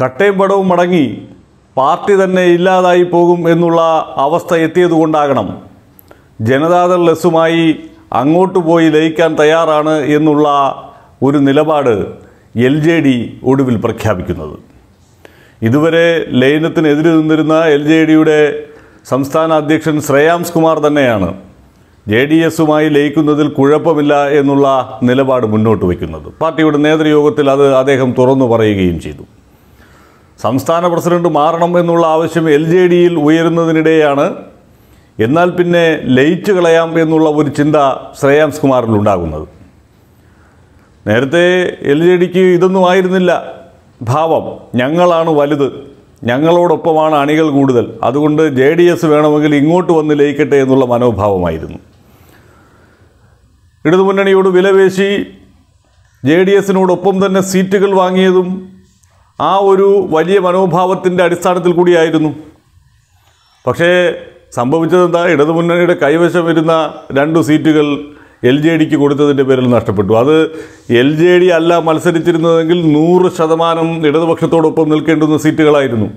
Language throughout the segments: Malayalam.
കട്ടയും പടവും മടങ്ങി പാർട്ടി തന്നെ ഇല്ലാതായി പോകും എന്നുള്ള അവസ്ഥ എത്തിയതുകൊണ്ടാകണം ജനതാദൾ എസുമായി അങ്ങോട്ട് പോയി ലയിക്കാൻ തയ്യാറാണ് എന്നുള്ള ഒരു നിലപാട് എൽ ജെ ഡി ഒടുവിൽ പ്രഖ്യാപിക്കുന്നത് ഇതുവരെ ലയനത്തിനെതിരെ നിന്നിരുന്ന എൽ ജെ ഡിയുടെ സംസ്ഥാന അധ്യക്ഷൻ ശ്രേയാംസ് കുമാർ തന്നെയാണ് ജെ ഡി എസുമായി ലയിക്കുന്നതിൽ കുഴപ്പമില്ല എന്നുള്ള നിലപാട് മുന്നോട്ട് വയ്ക്കുന്നത് പാർട്ടിയുടെ നേതൃയോഗത്തിൽ അത് അദ്ദേഹം തുറന്നു പറയുകയും ചെയ്തു സംസ്ഥാന പ്രസിഡന്റ് മാറണം എന്നുള്ള ആവശ്യം എൽ ജെ ഡിയിൽ ഉയരുന്നതിനിടെയാണ് എന്നാൽ പിന്നെ ലയിച്ചു കളയാം എന്നുള്ള ഒരു ചിന്ത ശ്രേയാംസ് ഉണ്ടാകുന്നത് നേരത്തെ എൽ ജെ ഡിക്ക് ഇതൊന്നും ആയിരുന്നില്ല ഭാവം ഞങ്ങളാണ് വലുത് ഞങ്ങളോടൊപ്പമാണ് അണികൾ കൂടുതൽ അതുകൊണ്ട് ജെ ഡി എസ് വേണമെങ്കിൽ ഇങ്ങോട്ട് വന്ന് ലയിക്കട്ടെ എന്നുള്ള മനോഭാവമായിരുന്നു ഇടതുമുന്നണിയോട് വിലവേശി ജെ ഡി എസിനോടൊപ്പം തന്നെ സീറ്റുകൾ വാങ്ങിയതും ആ ഒരു വലിയ മനോഭാവത്തിൻ്റെ അടിസ്ഥാനത്തിൽ കൂടിയായിരുന്നു പക്ഷേ സംഭവിച്ചതെന്താ ഇടതുമുന്നണിയുടെ കൈവശം വരുന്ന രണ്ട് സീറ്റുകൾ എൽ ജെ ഡിക്ക് കൊടുത്തതിൻ്റെ പേരിൽ നഷ്ടപ്പെട്ടു അത് എൽ ജെ ഡി അല്ല മത്സരിച്ചിരുന്നതെങ്കിൽ നൂറ് ശതമാനം ഇടതുപക്ഷത്തോടൊപ്പം നിൽക്കേണ്ടുന്ന സീറ്റുകളായിരുന്നു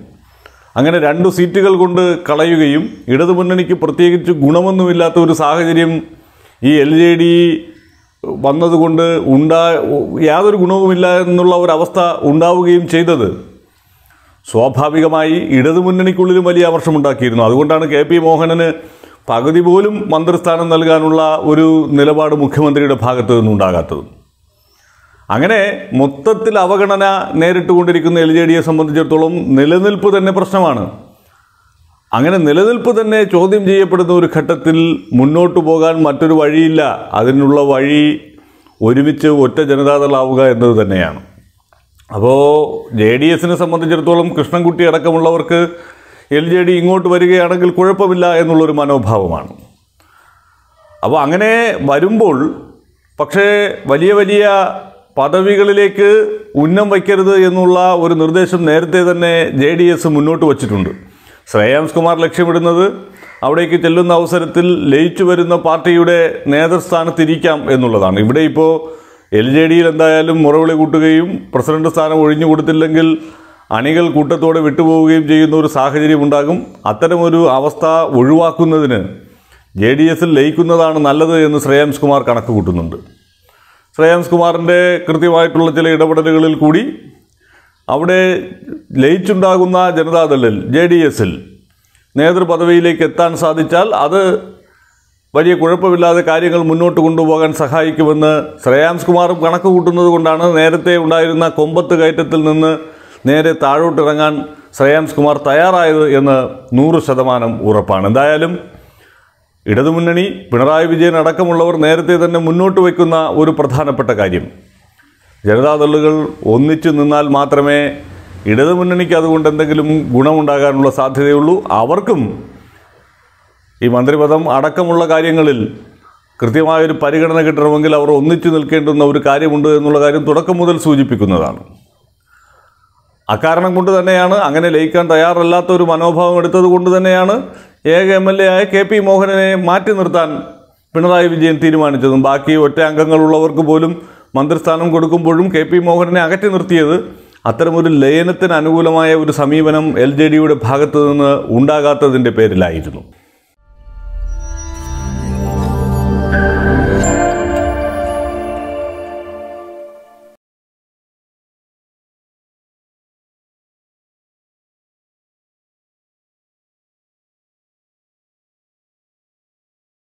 അങ്ങനെ രണ്ട് സീറ്റുകൾ കൊണ്ട് കളയുകയും ഇടതുമുന്നണിക്ക് പ്രത്യേകിച്ച് ഗുണമൊന്നുമില്ലാത്ത ഒരു സാഹചര്യം ഈ എൽ ജെ ഡി വന്നതുകൊണ്ട് ഉണ്ടാ യാതൊരു ഗുണവുമില്ല എന്നുള്ള ഒരവസ്ഥ ഉണ്ടാവുകയും ചെയ്തത് സ്വാഭാവികമായി ഇടതുമുന്നണിക്കുള്ളിലും വലിയ ആമർഷമുണ്ടാക്കിയിരുന്നു അതുകൊണ്ടാണ് കെ പി മോഹനന് പകുതി പോലും മന്ത്രിസ്ഥാനം നൽകാനുള്ള ഒരു നിലപാട് മുഖ്യമന്ത്രിയുടെ ഭാഗത്തു നിന്നും ഉണ്ടാകാത്തത് അങ്ങനെ മൊത്തത്തിൽ അവഗണന നേരിട്ടുകൊണ്ടിരിക്കുന്ന എൽ ജെ ഡിയെ സംബന്ധിച്ചിടത്തോളം നിലനിൽപ്പ് തന്നെ പ്രശ്നമാണ് അങ്ങനെ നിലനിൽപ്പ് തന്നെ ചോദ്യം ചെയ്യപ്പെടുന്ന ഒരു ഘട്ടത്തിൽ മുന്നോട്ട് പോകാൻ മറ്റൊരു വഴിയില്ല അതിനുള്ള വഴി ഒരുമിച്ച് ഒറ്റ ജനതാദളാവുക എന്നത് തന്നെയാണ് അപ്പോൾ ജെ ഡി എസിനെ സംബന്ധിച്ചിടത്തോളം കൃഷ്ണൻകുട്ടി അടക്കമുള്ളവർക്ക് എൽ ജെ ഡി ഇങ്ങോട്ട് വരികയാണെങ്കിൽ കുഴപ്പമില്ല എന്നുള്ളൊരു മനോഭാവമാണ് അപ്പോൾ അങ്ങനെ വരുമ്പോൾ പക്ഷേ വലിയ വലിയ പദവികളിലേക്ക് ഉന്നം വയ്ക്കരുത് എന്നുള്ള ഒരു നിർദ്ദേശം നേരത്തെ തന്നെ ജെ ഡി എസ് മുന്നോട്ട് വച്ചിട്ടുണ്ട് ശ്രേയാംസ് കുമാർ ലക്ഷ്യമിടുന്നത് അവിടേക്ക് ചെല്ലുന്ന അവസരത്തിൽ ലയിച്ചു വരുന്ന പാർട്ടിയുടെ നേതൃസ്ഥാനത്തിരിക്കാം എന്നുള്ളതാണ് ഇവിടെ ഇപ്പോൾ എൽ ജെ ഡിയിൽ എന്തായാലും മുറവിളി കൂട്ടുകയും പ്രസിഡന്റ് സ്ഥാനം ഒഴിഞ്ഞു കൊടുത്തില്ലെങ്കിൽ അണികൾ കൂട്ടത്തോടെ വിട്ടുപോവുകയും ചെയ്യുന്ന ഒരു സാഹചര്യം ഉണ്ടാകും അത്തരമൊരു അവസ്ഥ ഒഴിവാക്കുന്നതിന് ജെ ഡി എസിൽ ലയിക്കുന്നതാണ് നല്ലത് എന്ന് ശ്രേയാംസ് കുമാർ കണക്ക് കൂട്ടുന്നുണ്ട് ശ്രേയാംസ് കുമാറിൻ്റെ കൃത്യമായിട്ടുള്ള ചില ഇടപെടലുകളിൽ കൂടി അവിടെ ലയിച്ചുണ്ടാകുന്ന ജനതാദളിൽ ജെ ഡി എസിൽ നേതൃപദവിയിലേക്ക് എത്താൻ സാധിച്ചാൽ അത് വലിയ കുഴപ്പമില്ലാതെ കാര്യങ്ങൾ മുന്നോട്ട് കൊണ്ടുപോകാൻ സഹായിക്കുമെന്ന് ശ്രേയാംസ് കുമാറും കണക്ക് കൂട്ടുന്നത് കൊണ്ടാണ് നേരത്തെ ഉണ്ടായിരുന്ന കൊമ്പത്ത് കയറ്റത്തിൽ നിന്ന് നേരെ താഴോട്ടിറങ്ങാൻ ശ്രേയാംസ് കുമാർ തയ്യാറായത് എന്ന് നൂറ് ശതമാനം ഉറപ്പാണ് എന്തായാലും ഇടതുമുന്നണി പിണറായി വിജയൻ അടക്കമുള്ളവർ നേരത്തെ തന്നെ മുന്നോട്ട് വയ്ക്കുന്ന ഒരു പ്രധാനപ്പെട്ട കാര്യം ജനതാദളുകൾ ഒന്നിച്ചു നിന്നാൽ മാത്രമേ ഇടതുമുന്നണിക്ക് അതുകൊണ്ട് എന്തെങ്കിലും ഗുണമുണ്ടാകാനുള്ള സാധ്യതയുള്ളൂ അവർക്കും ഈ മന്ത്രിപദം അടക്കമുള്ള കാര്യങ്ങളിൽ കൃത്യമായൊരു പരിഗണന കിട്ടണമെങ്കിൽ അവർ ഒന്നിച്ചു നിൽക്കേണ്ടുന്ന ഒരു കാര്യമുണ്ട് എന്നുള്ള കാര്യം തുടക്കം മുതൽ സൂചിപ്പിക്കുന്നതാണ് അക്കാരണം കൊണ്ട് തന്നെയാണ് അങ്ങനെ ലയിക്കാൻ തയ്യാറല്ലാത്ത ഒരു മനോഭാവം എടുത്തത് കൊണ്ട് തന്നെയാണ് ഏക എം എൽ എ ആയ കെ പി മോഹനനെ മാറ്റി നിർത്താൻ പിണറായി വിജയൻ തീരുമാനിച്ചതും ബാക്കി ഒറ്റ അംഗങ്ങളുള്ളവർക്ക് പോലും മന്ത്രിസ്ഥാനം കൊടുക്കുമ്പോഴും കെ പി മോഹനെ അകറ്റി നിർത്തിയത് അത്തരമൊരു ലയനത്തിന് അനുകൂലമായ ഒരു സമീപനം എൽ ജെ ഡിയുടെ ഭാഗത്തു നിന്ന് ഉണ്ടാകാത്തതിൻ്റെ പേരിലായിരുന്നു